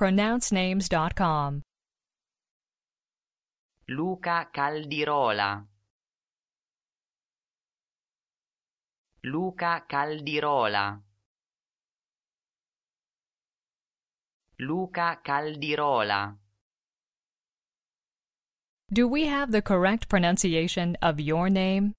pronouncenames.com. Luca Caldirola Luca Caldirola Luca Caldirola Do we have the correct pronunciation of your name?